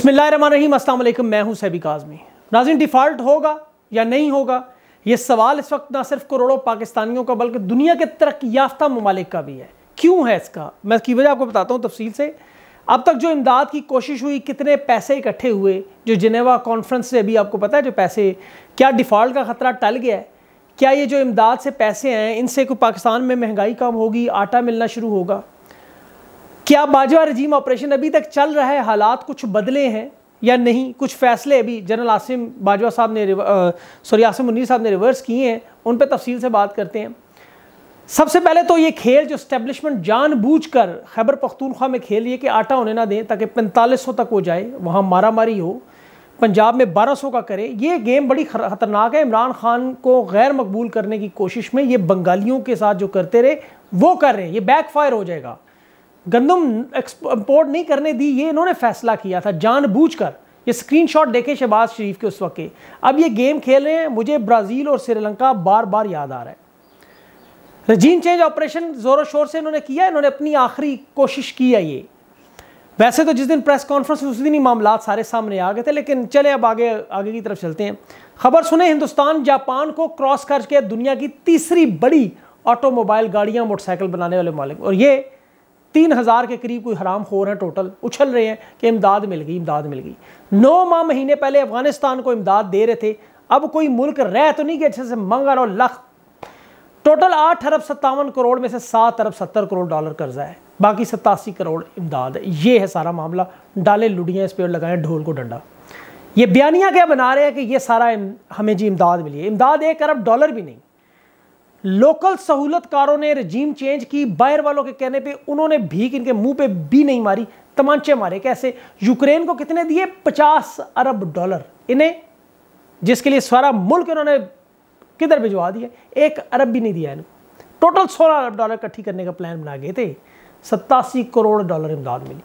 बिसमीम अल्लाम मैं हूं सैबिक आज़मी नाजिन डिफ़ॉल्ट होगा या नहीं होगा ये सवाल इस वक्त ना सिर्फ करोड़ों पाकिस्तानियों का बल्कि दुनिया के तरक्की याफ्ता ममालिक का भी है क्यों है इसका मैं इसकी वजह आपको बताता हूँ तफसील से अब तक जो इमदाद की कोशिश हुई कितने पैसे इकट्ठे हुए जो जिनेवा कॉन्फ्रेंस से अभी आपको पता है जो पैसे क्या डिफ़ॉल्ट का ख़तरा टल गया है क्या ये जो इमदाद से पैसे हैं इनसे कोई पाकिस्तान में महंगाई कम होगी आटा मिलना शुरू होगा क्या बाजवा रजीम ऑपरेशन अभी तक चल रहा है हालात कुछ बदले हैं या नहीं कुछ फैसले अभी जनरल आसिम बाजवा साहब ने सॉरी आसिम मुनीर साहब ने रिवर्स किए हैं उन पर तफसील से बात करते हैं सबसे पहले तो ये खेल जो स्टैब्लिशमेंट कर खैबर पख्तूनख्वा में खेल ये कि आटा होने ना दें ताकि पैंतालीस सौ तक हो जाए वहाँ मारा मारी हो पंजाब में बारह सौ का करे ये गेम बड़ी ख़तरनाक है इमरान खान को गैर मकबूल करने की कोशिश में ये बंगालियों के साथ जो करते रहे वो कर रहे हैं ये बैकफायर हो जाएगा गंदम एक्सपोर्ट नहीं करने दी ये इन्होंने फैसला किया था जानबूझकर ये स्क्रीनशॉट देखे शहबाज शरीफ के उस वक्त के अब ये गेम खेल रहे हैं मुझे ब्राज़ील और श्रीलंका बार बार याद आ रहा है रजीन चेंज ऑपरेशन जोरों शोर से इन्होंने किया इन्होंने अपनी आखिरी कोशिश की है ये वैसे तो जिस दिन प्रेस कॉन्फ्रेंस उस दिन ही मामला सारे सामने आ गए थे लेकिन चले अब आगे आगे की तरफ चलते हैं खबर सुने हिंदुस्तान जापान को क्रॉस करके दुनिया की तीसरी बड़ी ऑटोमोबाइल गाड़ियां मोटरसाइकिल बनाने वाले मालिक और ये तीन हज़ार के करीब कोई हराम खोर हैं टोटल उछल रहे हैं कि इमदाद मिल गई इमदाद मिल गई नौ माह महीने पहले अफगानिस्तान को इमदाद दे रहे थे अब कोई मुल्क रह तो नहीं गया जैसे मंगन और लख टोटल आठ अरब सत्तावन करोड़ में से सात अरब सत्तर करोड़ डॉलर कर्जा है बाकी सतासी करोड़ इमदाद है ये है सारा मामला डाले लुडियाँ इस पेड़ लगाएं ढोल को डंडा ये बयानियाँ क्या बना रहे हैं कि ये सारा हमें जी इमदाद मिली है इमदाद एक अरब डॉलर भी नहीं लोकल सहूलतकारों ने रजीम चेंज की बाहर वालों के कहने पे उन्होंने भीख इनके मुंह पे भी नहीं मारी तमांचे मारे कैसे यूक्रेन को कितने दिए 50 अरब डॉलर इन्हें जिसके लिए सारा मुल्क इन्होंने किधर भिजवा दिया एक अरब भी नहीं दिया इन्हें टोटल 16 अरब डॉलर इकट्ठी करने का प्लान बना गए थे सत्तासी करोड़ डॉलर इमदाद मिली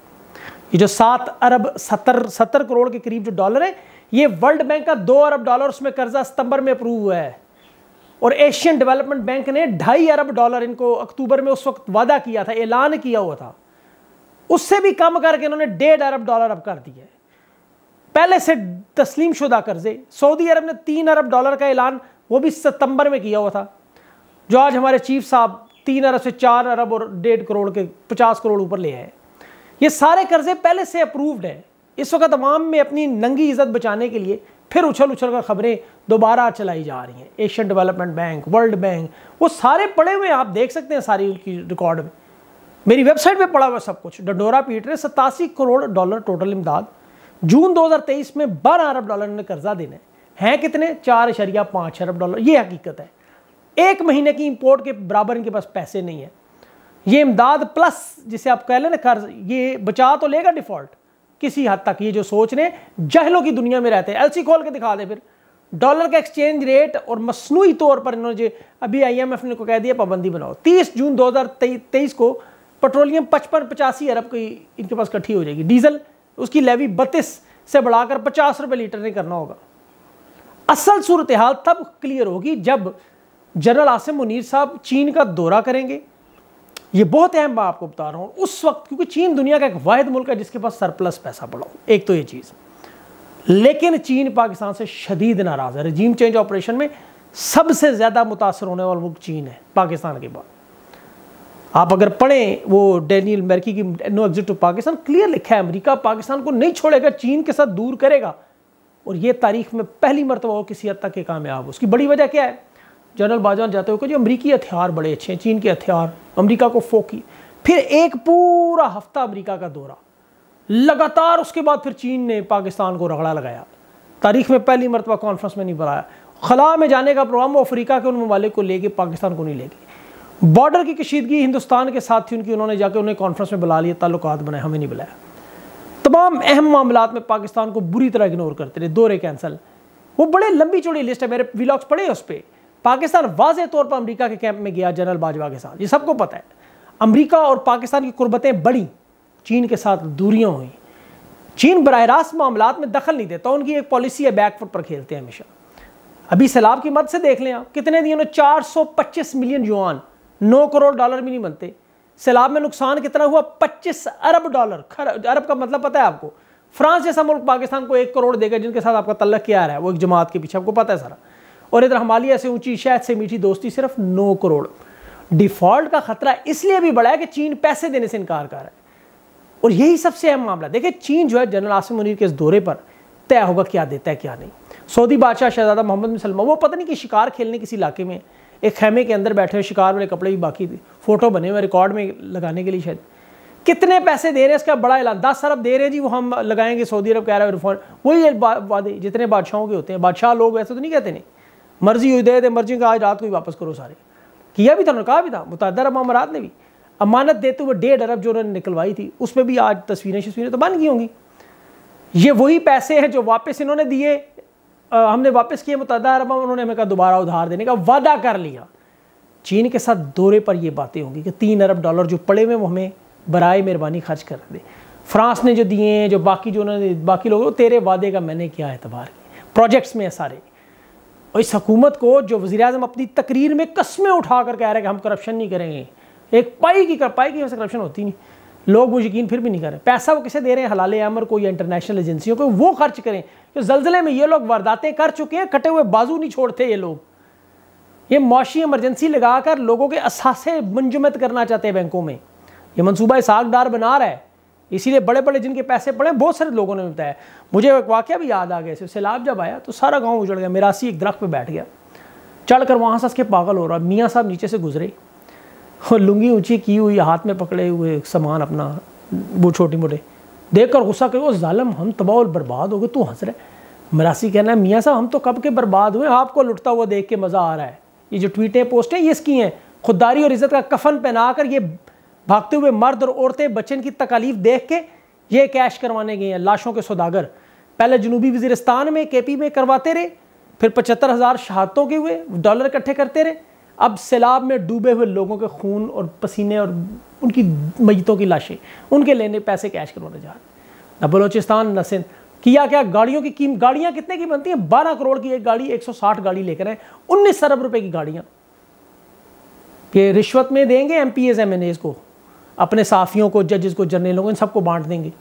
ये जो सात अरब सत्तर सत्तर करोड़ के करीब जो डॉलर है ये वर्ल्ड बैंक का दो अरब डॉलर उसमें कर्जा सितंबर में अप्रूव हुआ है और एशियन डेवलपमेंट बैंक ने ढाई अरब डॉलर इनको अक्टूबर में उस वक्त वादा किया था ऐलान किया हुआ था उससे भी कम करके इन्होंने डेढ़ अरब डॉलर अब कर दिए पहले से तस्लीम शुदा कर्जे सऊदी अरब ने तीन अरब डॉलर का ऐलान वो भी सितंबर में किया हुआ था जो आज हमारे चीफ साहब तीन अरब से चार अरब और डेढ़ करोड़ के पचास करोड़ ऊपर ले आए ये सारे कर्जे पहले से अप्रूव्ड हैं इस वक्त अवाम में अपनी नंगी इज्जत बचाने के लिए फिर उछल उछल कर खबरें दोबारा चलाई जा रही हैं Asian development bank world bank वो सारे पड़े हुए आप देख सकते हैं सारी उनकी रिकॉर्ड में मेरी वेबसाइट पे पड़ा हुआ सब कुछ डंडोरा पीट रहे सतासी करोड़ डॉलर टोटल इमदाद जून 2023 में बारह अरब डॉलर ने कर्जा देने हैं कितने चार अशरिया पाँच अरब डॉलर ये हकीकत है एक महीने की इम्पोर्ट के बराबर इनके पास पैसे नहीं है ये इमदाद प्लस जिसे आप कह लें ना कर्ज ये बचा तो लेगा डिफ़ॉल्ट किसी हद तक ये जो सोच रहे जहलों की दुनिया में रहते हैं एलसी खोल के दिखा दे फिर डॉलर का एक्सचेंज रेट और मसनू तौर पर इन्होंने अभी आईएमएफ ने को कह दिया पाबंदी बनाओ 30 जून 2023 को पेट्रोलियम पचपन पचासी अरब की इनके पास इकट्ठी हो जाएगी डीजल उसकी लेवी बत्तीस से बढ़ाकर पचास रुपये लीटर नहीं करना होगा असल सूरत हाल तब क्लियर होगी जब जनरल आसिम मुनीर साहब चीन का दौरा करेंगे ये बहुत अहम मैं आपको बता रहा हूँ उस वक्त क्योंकि चीन दुनिया का एक वाद मुल्क है जिसके पास सरप्लस पैसा पड़ा एक तो ये चीज़ लेकिन चीन पाकिस्तान से शदीद नाराज़ है रजीम चेंज ऑपरेशन में सबसे ज़्यादा मुतासर होने वाला मुल्क चीन है पाकिस्तान के बाद आप अगर पढ़ें वो डेनियल मेरकी की no exit to Pakistan clear लिखा है अमेरिका पाकिस्तान को नहीं छोड़ेगा चीन के साथ दूर करेगा और ये तारीख में पहली मरतबा हो किसी हद तक के कामयाब उसकी बड़ी वजह क्या है जनरल बाजान जाते हुए जो अमरीकी हथियार बड़े अच्छे हैं चीन के हथियार अमरीका को फोकी फिर एक पूरा हफ्ता अमरीका का दौरा लगातार उसके बाद फिर चीन ने पाकिस्तान को रगड़ा लगाया तारीख में पहली मरतबा कॉन्फ्रेंस में नहीं बुलाया खला में जाने का प्रोग्राम वो अफ्रीका के उन ममालिक को ले गए पाकिस्तान को नहीं ले गए बॉर्डर की कशीदगी हिंदुस्तान के साथ थी उनकी उन्होंने जाकर उन्हें कॉन्फ्रेंस में बुला लिया ताल्लुक बनाए हमें नहीं बुलाया तमाम अहम मामला में पाकिस्तान को बुरी तरह इग्नोर करते रहे दौरे कैंसिल वो बड़े लंबी चौड़ी लिस्ट है मेरे विलॉग्स पड़े उस पर पाकिस्तान वाज तौर पर अमरीका के कैंप में गया जनरल बाजवा के साथ ये सबको पता है अमरीका और पाकिस्तान की कुर्बतें बढ़ी चीन के साथ दूरियाँ हुई चीन बरह रास्त मामला में दखल नहीं देता उनकी एक पॉलिसी है बैकफुट पर खेलते हैं हमेशा अभी सैलाब की मदद से देख लें आप कितने दिनों चार सौ पच्चीस मिलियन युआन नौ करोड़ डॉलर भी नहीं बनते सैलाब में नुकसान कितना हुआ पच्चीस अरब डॉलर अरब का मतलब पता है आपको फ्रांस जैसा मुल्क पाकिस्तान को एक करोड़ देगा जिनके साथ आपका तल्लक क्या आ रहा है वो एक जमात के पीछे आपको पता है सारा और इधर हमालिया से ऊंची शहद से मीठी दोस्ती सिर्फ नौ करोड़ डिफॉल्ट का खतरा इसलिए भी बड़ा है कि चीन पैसे देने से इनकार कर रहा है और यही सबसे अहम मामला देखिए चीन जो है जनरल आसिम मुनीर के इस दौरे पर तय होगा क्या देता है क्या नहीं सऊदी बादशाह शहजादा मोहम्मद बिन सलमान वो पता नहीं कि शिकार खेलने किसी इलाके में एक खेमे के अंदर बैठे हुए शिकार वाले कपड़े भी बाकी फोटो बने हुए रिकॉर्ड में लगाने के लिए शायद कितने पैसे दे रहे हैं इसका बड़ा ऐलान दस अरब दे रहे हैं जी वो हम लगाएंगे सऊदी अरब कह रहे हैं रिफॉर्म वही वादे जितने बादशाहों के होते हैं बादशाह लोग वैसे तो नहीं कहते नहीं मर्जी हुई दे दे मर्जी का आज रात को ही वापस करो सारे किया भी था उन्होंने कहा भी था मुतद अरब अमारात ने भी अमानत देते हुए डेढ़ अरब जो उन्होंने निकलवाई थी उसमें भी आज तस्वीरें शस्वीरें तो बन गई होंगी ये वही पैसे हैं जो वापस इन्होंने दिए हमने वापस किए मुतद अरब उन्होंने हमें कहा दोबारा उधार देने का वादा कर लिया चीन के साथ दौरे पर ये बातें होंगी कि तीन अरब डॉलर जो पड़े हुए वो हमें बरए मेहरबानी खर्च कर दे फ्रांस ने जो दिए हैं जो बाकी जो उन्होंने बाकी लोग तेरे वादे का मैंने क्या एतबार प्रोजेक्ट्स में है सारे और इस हकूमत को जो वज़ी अजम अपनी तकरीर में कस्में उठा कर कह रहे हैं कि हम करप्शन नहीं करेंगे एक पाई की कर पाई की वजह से करप्शन होती नहीं लोग वो यकीन फिर भी नहीं कर रहे पैसा वो किसे दे रहे हैं हलाल अमर को या इंटरनेशनल एजेंसियों को वो खर्च करें जो जलजिले में ये लोग वारदातें कर चुके हैं कटे हुए बाजू नहीं छोड़ते ये लोग ये मुशी एमरजेंसी लगा कर लोगों के असासे मंजुमत करना चाहते हैं बैंकों में ये मनसूबा सागदार बना रहा है इसीलिए बड़े बड़े जिनके पैसे पड़े बहुत सारे लोगों ने बताया मुझे एक वाक्य भी याद आ गया इसे सैलाब जब आया तो सारा गाँव उजड़ गया मेरासी एक दरख्त पर बैठ गया चढ़ कर वहाँ से उसके पागल हो रहा मियाँ साहब नीचे से गुजरे और लुंगी ऊँची की हुई हाथ में पकड़े हुए सामान अपना वो छोटे मोटे देख कर गुस्सा करे वो ालम हम तबाह और बर्बाद हो गए तू हंस रहे मरासी कहना है मियाँ साहब हम तो कब के बर्बाद हुए आपको लुटता हुआ देख के मज़ा आ रहा है ये जो ट्वीटें पोस्टें ये इसकी हैं खुददारी और इज़्ज़त का कफन पहना कर ये भागते हुए मर्द और औरतें बच्चन की तकालीफ देख के ये कैश करवाने गए हैं लाशों के सौदागर पहले जनूबी वजीरस्तान में के पी में करवाते रहे फिर पचहत्तर हज़ार शहादतों के हुए डॉलर इकट्ठे करते रहे अब सैलाब में डूबे हुए लोगों के खून और पसीने और उनकी मयतों की लाशें उनके लेने पैसे कैश करवाने जा रहे न बलोचिस्तान न सिंध किया क्या गाड़ियों की कीमत गाड़ियाँ कितने की बनती हैं बारह करोड़ की एक गाड़ी एक सौ साठ गाड़ी लेकर आए उन्नीस अरब रुपए की गाड़ियाँ ये रिश्वत में देंगे MPs MNAs को अपने साफियों को जजेस को जर्नलों को इन सबको बांट देंगे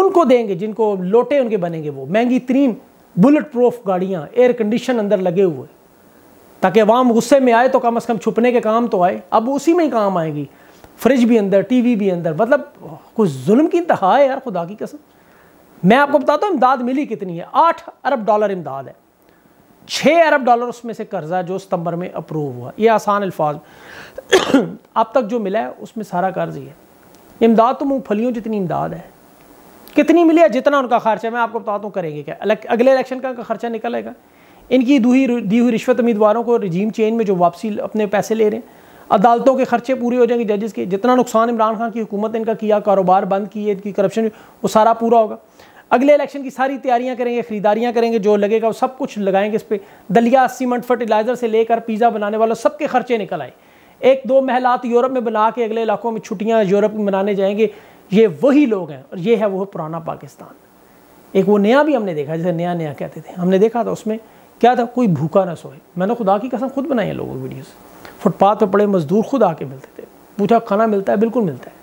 उनको देंगे जिनको लोटे उनके बनेंगे वो महंगी तरीन बुलेट प्रूफ गाड़ियाँ एयर कंडीशन अंदर लगे हुए ताकि वाम गुस्से में आए तो कम अज़ कम छुपने के काम तो आए अब उसी में ही काम आएगी फ्रिज भी अंदर टीवी भी अंदर मतलब कुछ जुल्म की इंतहा है यार खुदा की कसम मैं आपको बताता हूँ इमदाद मिली कितनी है आठ अरब डॉलर इमदाद है छः अरब डॉलर उसमें से कर्जा जो सितंबर में अप्रूव हुआ ये आसान अल्फाज अब तक जो मिला है उसमें सारा कर्ज ही है इमदाद तो मूँगफलियों जितनी इमदाद है कितनी मिली है जितना उनका खर्चा मैं आपको बताता हूँ करेंगे क्या अगले इलेक्शन का खर्चा निकलेगा इनकी दूही दी हुई रिश्वत उम्मीदवारों को रिजीम चेंज में जो वापसी अपने पैसे ले रहे हैं अदालतों के खर्चे पूरे हो जाएंगे जजेस के जितना नुकसान इमरान खान की हुकूमत ने इनका किया कारोबार बंद किए इनकी करप्शन वो सारा पूरा होगा अगले इलेक्शन की सारी तैयारियां करेंगे खरीदारियां करेंगे जो लगेगा वो सब कुछ लगाएंगे इस पर दलिया सीमेंट फर्टिलाइज़र से लेकर पिज़्ज़ा बनाने वालों सबके खर्चे निकल आए एक दो महलात यूरोप में बना के अगले इलाकों में छुट्टियाँ यूरोप में मनाने जाएंगे ये वही लोग हैं और ये है वो पुराना पाकिस्तान एक वो नया भी हमने देखा जैसे नया नया कहते थे हमने देखा था उसमें क्या था कोई भूखा ना सोए मैंने खुदा की कसम खुद बनाई है लोगों की वीडियोज फुटपाथ पर पड़े मज़दूर खुद आके मिलते थे पूछा खाना मिलता है बिल्कुल मिलता है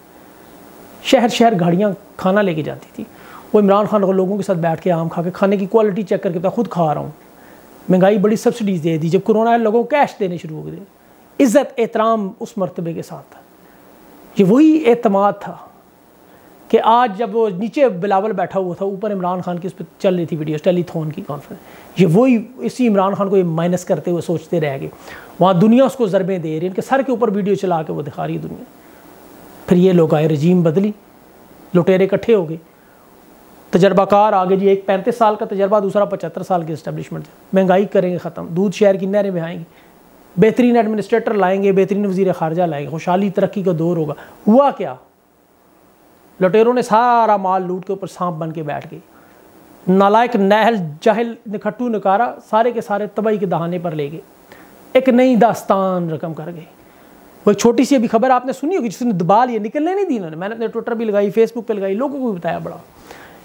शहर शहर गाड़ियाँ खाना लेके जाती थी वो इमरान खान को लोगों के साथ बैठ के आम खा के खाने की क्वालिटी चेक करके पता खुद खा रहा हूँ महंगाई बड़ी सब्सिडीज़ दे दी जब कोरोना है लोगों को कैश देने शुरू हो गए इज़्ज़त एहतराम उस मरतबे के साथ था ये वही अतमाद था कि आज जब वो नीचे बिलावल बैठा हुआ था ऊपर इमरान खान की उस पर चल रही थी वीडियो टेलीथोन की कॉन्फ्रेंस ये वही इसी इमरान खान को ये माइनस करते हुए सोचते रह गए वहाँ दुनिया उसको ज़रबें दे रही इनके सर के ऊपर वीडियो चला के वो दिखा रही है दुनिया फिर ये लोग आए रजीम बदली लुटेरे इकट्ठे हो गए तजर्बाकार आगे जी एक पैंतीस साल का तजर्बा दूसरा पचहत्तर साल की से महंगाई करेंगे ख़त्म दूध शहर की नहरें बहाएंगे बेहतरीन एडमिनिस्ट्रेटर लाएंगे बेहतरीन वजीर खारजा लाएंगे खुशहाली तरक्की का दौर होगा हुआ क्या लुटेरों ने सारा माल लूट के ऊपर सांप बन के बैठ गई नालायक नहल जहल निखट्टू निकारा सारे के सारे तबाही के दहाने पर ले गए एक नई दास्तान रकम कर गई वो एक छोटी सी अभी खबर आपने सुनी होगी जिसने दबा लिया निकलने नहीं दी इन्होंने मैंने अपने ट्विटर भी लगाई फेसबुक पर लगाई लोगों को भी बताया बड़ा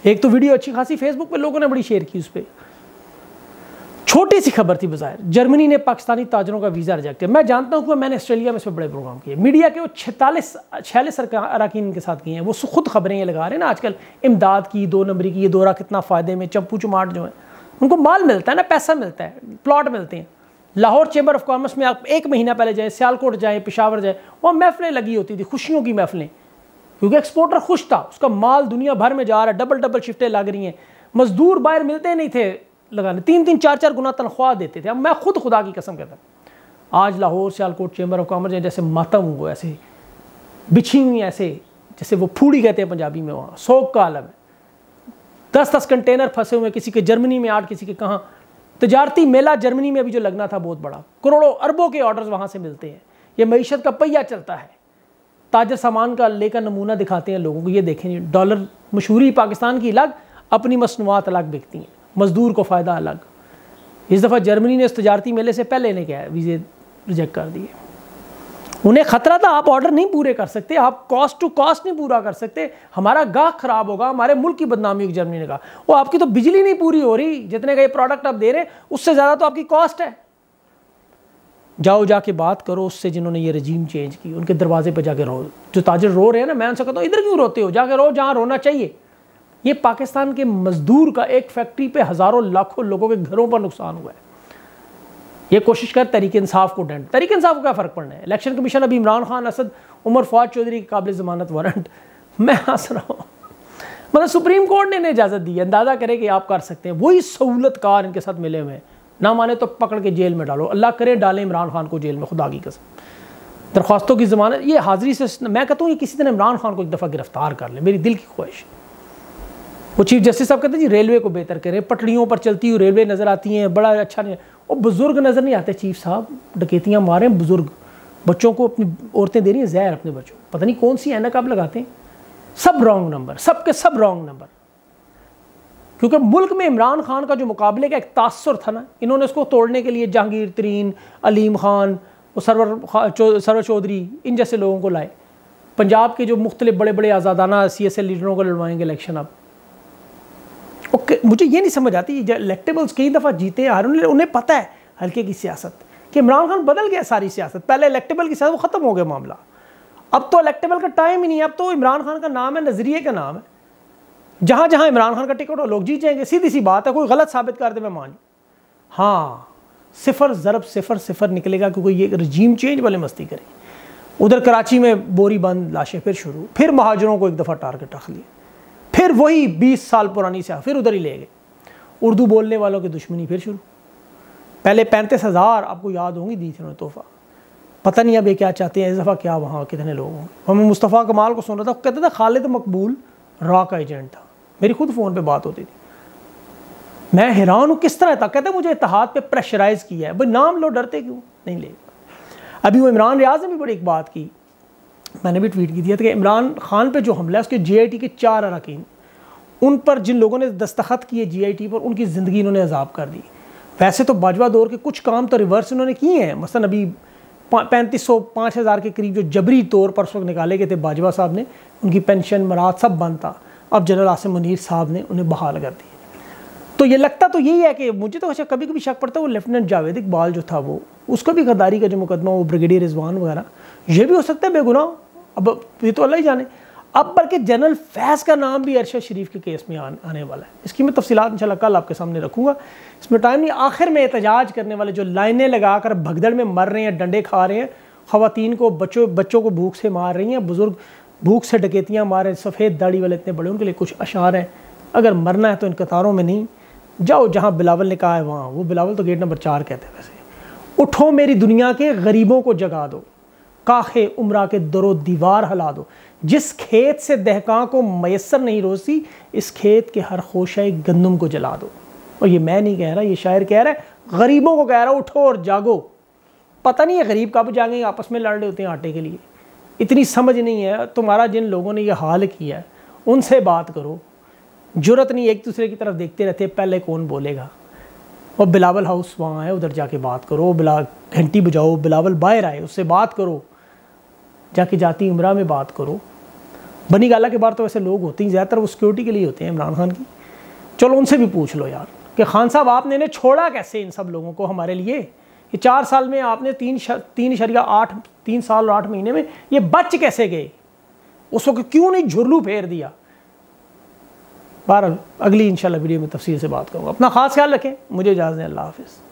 एक तो वीडियो अच्छी खासी फेसबुक पर लोगों ने बड़ी शेयर की उस पर छोटी सी खबर थी बाजार जर्मनी ने पाकिस्तानी ताजरों का वीज़ा रिजेक्ट किया मैं जानता हूँ कि मैंने ऑस्ट्रेलिया में इस पर बड़े प्रोग्राम किए मीडिया के वो छतालीस छियालीस अरकान के साथ किए हैं वो खुद खबरें ये लगा रहे हैं ना आजकल इमदाद की दो नंबरी की ये दौरा कितना फ़ायदे में चंपू चुमाट जो है उनको माल मिलता है ना पैसा मिलता है प्लॉट मिलते हैं लाहौर चेंबर ऑफ कॉमर्स में आप एक महीना पहले जाएँ सियालकोट जाएँ पिशावर जाएँ वहाँ महफ़िलें लगी होती थी खुशियों की महफ़िलें क्योंकि एक्सपोर्टर खुश था उसका माल दुनिया भर में जा रहा है डबल डबल शिफ्टें लग रही हैं मजदूर बाहर मिलते नहीं थे लगाने तीन तीन चार चार गुना तनख्वाह देते थे अब मैं खुद खुदा की कसम कहता आज Lahore Sialkot chamber of commerce जैसे मातम हुआ ऐसे बिछी हुई ऐसे जैसे वो फूड़ी कहते हैं पंजाबी में वहाँ शोक का आलम है दस दस कंटेनर फंसे हुए किसी के जर्मनी में आठ किसी के कहाँ तजारती मेला जर्मनी में भी जो लगना था बहुत बड़ा करोड़ों अरबों के ऑर्डर्स वहाँ से मिलते हैं ये मीशत का पहिया चलता है ताजर सामान का लेकर नमूना दिखाते हैं लोगों को ये देखें डॉलर मशहूरी पाकिस्तान की अलग अपनी मसनूआत अलग बिकती हैं मजदूर को फ़ायदा अलग इस दफ़ा जर्मनी ने इस तजारती मेले से पहले ने क्या वीज़े रिजेक्ट कर दिए उन्हें खतरा था आप ऑर्डर नहीं पूरे कर सकते आप कॉस्ट टू कॉस्ट नहीं पूरा कर सकते हमारा गाह खराब होगा हमारे मुल्क की बदनामी होगी जर्मनी ने कहा वो आपकी तो बिजली नहीं पूरी हो रही जितने का ये प्रोडक्ट आप दे रहे हैं उससे ज़्यादा तो आपकी कॉस्ट है जाओ जाके बात करो उससे जिन्होंने ये रजीम चेंज की उनके दरवाजे पर जाके रो जो ताजर रो रहे हैं ना मैं उनसे कहता हूँ इधर क्यों रोते हो जाके रो जहाँ रोना चाहिए ये पाकिस्तान के मजदूर का एक फैक्ट्री पे हज़ारों लाखों लोगों के घरों पर नुकसान हुआ है ये कोशिश कर तरीके इंसाफ को डेंट तरीके इंसाफ को क्या फ़र्क पड़ना है इलेक्शन कमीशन अभी इमरान खान असद उमर फवाद चौधरी के काबिल जमानत वारंट मैं हंस रहा हूँ मतलब सुप्रीम कोर्ट ने इन्हें इजाज़त दी अंदाज़ा करें कि आप कर सकते हैं वही सहूलत कार इनके साथ मिले हुए हैं ना माने तो पकड़ के जेल में डालो अल्लाह करे डालें इमरान खान को जेल में खुदा की कसम दरख्वास्तों की ज़मानत ये हाजिरी से मैं कहता हूँ ये किसी तरह इमरान खान को एक दफ़ा गिरफ्तार कर ले मेरी दिल की ख्वाहिश वो चीफ जस्टिस साहब कहते हैं जी रेलवे को बेहतर करें पटड़ियों पर चलती हुई रेलवे नज़र आती हैं बड़ा अच्छा नहीं वो बुज़ुर्ग नज़र नहीं आते चीफ साहब डकेतियाँ मारें बुज़ुर्ग बच्चों को अपनी औरतें दे रही हैं जहर अपने बच्चों पता नहीं कौन सी एनक आप लगाते हैं सब रॉन्ग नंबर सब के सब रॉन्ग नंबर क्योंकि मुल्क में इमरान खान का जो मुकाबले का एक तासर था ना इन्होंने उसको तोड़ने के लिए जहांगीर तरीन अलीम खान और सरवर खा, सरवर चौधरी इन जैसे लोगों को लाए पंजाब के जो मुख्तलि बड़े बड़े आज़ादाना सी एस एल लीडरों को लड़वाएंगे इलेक्शन अब ओके मुझे ये नहीं समझ आती इलेक्टेबल्स कई दफ़ा जीते हार उन्हें पता है हल्के की सियासत कि इमरान खान बदल गया सारी सियासत पहले इलेक्टेबल की सियासत वो ख़त्म हो गया मामला अब तो इलेक्टेबल का टाइम ही नहीं है अब तो इमरान खान का नाम है नज़रिए का नाम है जहाँ जहाँ इमरान खान का टिकट हो लोग जीत जाएंगे सीधी सी बात है कोई गलत साबित कर दे मैं मान हाँ सिफर ज़रब सिफर सिफर निकलेगा क्योंकि ये रजीम चेंज वाले मस्ती करें उधर कराची में बोरी बंद लाशें फिर शुरू फिर महाजरों को एक दफ़ा टारगेट रख लिया फिर वही बीस साल पुरानी से फिर उधर ही ले गए उर्दू बोलने वालों की दुश्मनी फिर शुरू पहले पैंतीस हज़ार आपको याद होंगी दी थी उन्होंने तोहफा पता नहीं अब ये क्या चाहते हैं इस दफ़ा क्या वहाँ कितने लोग होंगे हमें मुस्तफ़ा कमाल को सुन रहा था कहता था खालिद मकबूल रॉ का एजेंट था मेरी खुद फ़ोन पे बात होती थी मैं हैरान हूँ किस तरह था कहते मुझे इतिहाद पे प्रेशराइज़ किया है भाई नाम लो डरते क्यों नहीं ले अभी वो इमरान रियाज ने भी बड़ी एक बात की मैंने भी ट्वीट की थी कि इमरान खान पर जो हमला है उसके जे के चार अरकान उन पर जिन लोगों ने दस्तखत किए जी पर उनकी ज़िंदगी इन्होंने अजाब कर दी वैसे तो बाजवा दौर के कुछ काम तो रिवर्स इन्होंने किए हैं मसलन अभी पैंतीस सौ पाँच हज़ार के करीब जो जबरी तौर पर उस वक्त निकाले गए थे बाजवा साहब ने उनकी पेंशन मराद सब बंद था अब जनरल आसिम मुनीर साहब ने उन्हें बहाल कर दिया तो ये लगता तो यही है कि मुझे तो अच्छा कभी कभी शक पड़ता है वो लेफ्टिनेंट जावेद इकबाल जो था वो उसको भी गद्दारी का जो मुकदमा वो ब्रिगेडियर रिजवान वगैरह ये भी हो सकता है बेगुनाह अब ये तो अल्लाह ही जाने अब बल्कि जनरल फैज का नाम भी अरशद शरीफ के केस में आने वाला है इसकी मैं तफसीत इन कल आपके सामने रखूँगा इसमें टाइम नहीं आखिर में एहतजाज करने वाले जो लाइनें लगा कर भगदड़ में मर रहे हैं डंडे खा रहे हैं ख़वान को बच्चों बच्चों को भूख से मार रही हैं बुज़ुर्ग भूख से डकेतियाँ मारे सफ़ेद दाढ़ी वाले इतने बड़े उनके लिए कुछ अशार हैं अगर मरना है तो इन कतारों में नहीं जाओ जहाँ बिलावल ने कहा है वहाँ वो बिलावल तो गेट नंबर चार कहते हैं वैसे उठो मेरी दुनिया के गरीबों को जगा दो काखे उमरा के दरो दीवार हला दो जिस खेत से दहका को मैसर नहीं रोसी इस खेत के हर खोशे गंदम को जला दो और ये मैं नहीं कह रहा ये शायर कह रहा है गरीबों को कह रहा उठो और जागो पता नहीं है गरीब कब जागेंगे आपस में लड़ रहे होते हैं आटे के लिए इतनी समझ नहीं है तुम्हारा जिन लोगों ने ये हाल किया है उनसे बात करो जरूरत नहीं एक दूसरे की तरफ देखते रहते पहले कौन बोलेगा और बिलावल हाउस वहाँ है उधर जाके बात करो बिला घंटी बजाओ बिलावल बाहर आए उससे बात करो जाके जाती उमरा में बात करो बनी गाला के बाहर तो वैसे लोग होते हैं ज़्यादातर वो सिक्योरिटी के लिए होते हैं इमरान खान की चलो उनसे भी पूछ लो यार कि खान साहब आपने इन्हें छोड़ा कैसे इन सब लोगों को हमारे लिए कि चार साल में आपने तीन शर, तीन शरिया आठ तीन साल और आठ महीने में ये बच कैसे गए उस वक्त क्यों नहीं झुरलू फेर दिया बहरहाल अगली इंशाल्लाह वीडियो में तफसील से बात करूँगा अपना खास ख्याल रखें मुझे इजाज़त अल्लाह हाफिज़